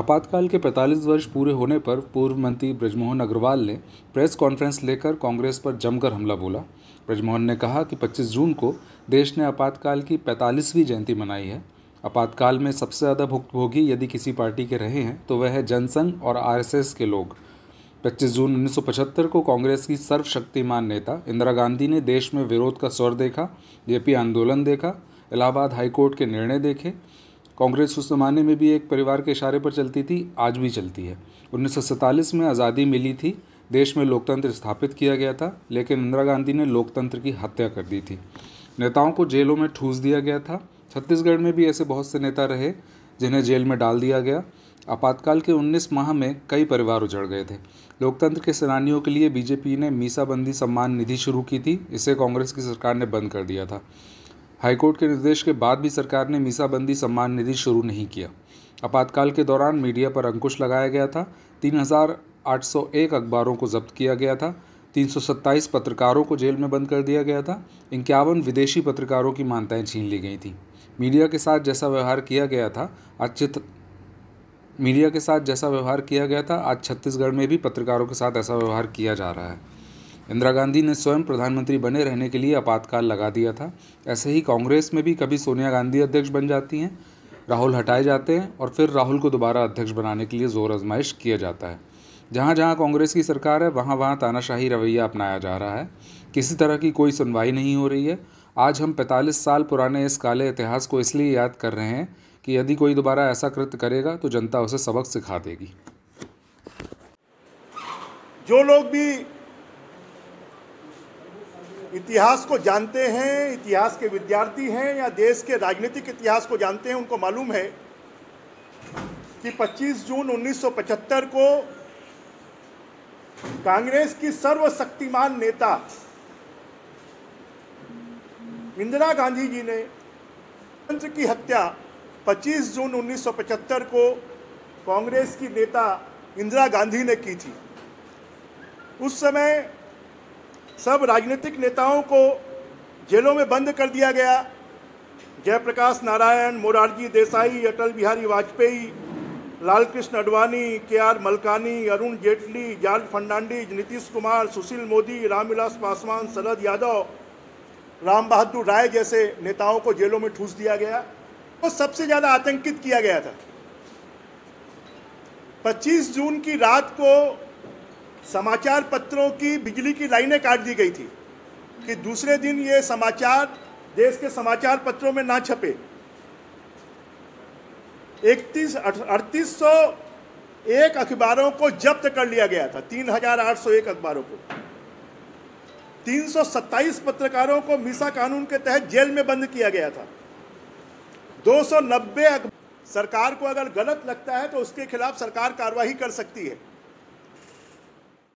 आपातकाल के 45 वर्ष पूरे होने पर पूर्व मंत्री ब्रजमोहन अग्रवाल ने प्रेस कॉन्फ्रेंस लेकर कांग्रेस पर जमकर हमला बोला ब्रजमोहन ने कहा कि 25 जून को देश ने आपातकाल की 45वीं जयंती मनाई है आपातकाल में सबसे ज़्यादा भुक्तभोगी यदि किसी पार्टी के रहे हैं तो वह है जनसंघ और आरएसएस के लोग 25 जून 1975 को कांग्रेस की सर्वशक्तिमान नेता इंदिरा गांधी ने देश में विरोध का स्वर देखा जेपी आंदोलन देखा इलाहाबाद हाईकोर्ट के निर्णय देखे कांग्रेस उस ज़माने में भी एक परिवार के इशारे पर चलती थी आज भी चलती है उन्नीस में आज़ादी मिली थी देश में लोकतंत्र स्थापित किया गया था लेकिन इंदिरा गांधी ने लोकतंत्र की हत्या कर दी थी नेताओं को जेलों में ठूस दिया गया था छत्तीसगढ़ में भी ऐसे बहुत से नेता रहे जिन्हें जेल में डाल दिया गया आपातकाल के 19 माह में कई परिवार उजड़ गए थे लोकतंत्र के सेनानियों के लिए बीजेपी ने मीसाबंदी सम्मान निधि शुरू की थी इसे कांग्रेस की सरकार ने बंद कर दिया था हाईकोर्ट के निर्देश के बाद भी सरकार ने मीसाबंदी सम्मान निधि शुरू नहीं किया आपातकाल के दौरान मीडिया पर अंकुश लगाया गया था 3,801 अखबारों को जब्त किया गया था 327 पत्रकारों को जेल में बंद कर दिया गया था इक्यावन विदेशी पत्रकारों की मानताएँ छीन ली गई थी मीडिया के साथ जैसा व्यवहार किया गया था आज चित मीडिया के साथ जैसा व्यवहार किया गया था आज छत्तीसगढ़ में भी पत्रकारों के साथ ऐसा व्यवहार किया जा रहा है इंदिरा गांधी ने स्वयं प्रधानमंत्री बने रहने के लिए आपातकाल लगा दिया था ऐसे ही कांग्रेस में भी कभी सोनिया गांधी अध्यक्ष बन जाती हैं राहुल हटाए जाते हैं और फिर राहुल को दोबारा अध्यक्ष बनाने के लिए जोर आजमाइश किया जाता है जहाँ जहाँ कांग्रेस की सरकार है वहाँ वहाँ तानाशाही रवैया अपनाया जा रहा है किसी तरह की कोई सुनवाई नहीं हो रही है आज हम 45 साल पुराने इस काले इतिहास को इसलिए याद कर रहे हैं कि यदि कोई दोबारा ऐसा कृत्य करेगा तो जनता उसे सबक सिखा देगी जो लोग भी इतिहास को जानते हैं इतिहास के विद्यार्थी हैं या देश के राजनीतिक इतिहास को जानते हैं उनको मालूम है कि 25 जून 1975 को कांग्रेस की सर्वशक्तिमान नेता इंदिरा गांधी जी ने तंत्र की हत्या 25 जून 1975 को कांग्रेस की नेता इंदिरा गांधी ने की थी उस समय सब राजनीतिक नेताओं को जेलों में बंद कर दिया गया जयप्रकाश नारायण मोरारजी देसाई अटल बिहारी वाजपेयी लालकृष्ण अडवाणी के आर मलकानी अरुण जेटली जॉर्ज फर्नांडीज नीतीश कुमार सुशील मोदी रामविलास पासवान शरद यादव राम बहादुर राय जैसे नेताओं को जेलों में ठूस दिया गया और तो सबसे ज़्यादा आतंकित किया गया था 25 जून की रात को समाचार पत्रों की बिजली की लाइनें काट दी गई थी कि दूसरे दिन ये समाचार देश के समाचार पत्रों में ना छपे इकतीस अड़तीस सौ एक अखबारों को जब्त कर लिया गया था तीन हजार आठ सौ एक अखबारों को तीन सौ सत्ताईस पत्रकारों को मीसा कानून के तहत जेल में बंद किया गया था दो सौ नब्बे सरकार को अगर गलत लगता है तो उसके खिलाफ सरकार कार्रवाई कर सकती है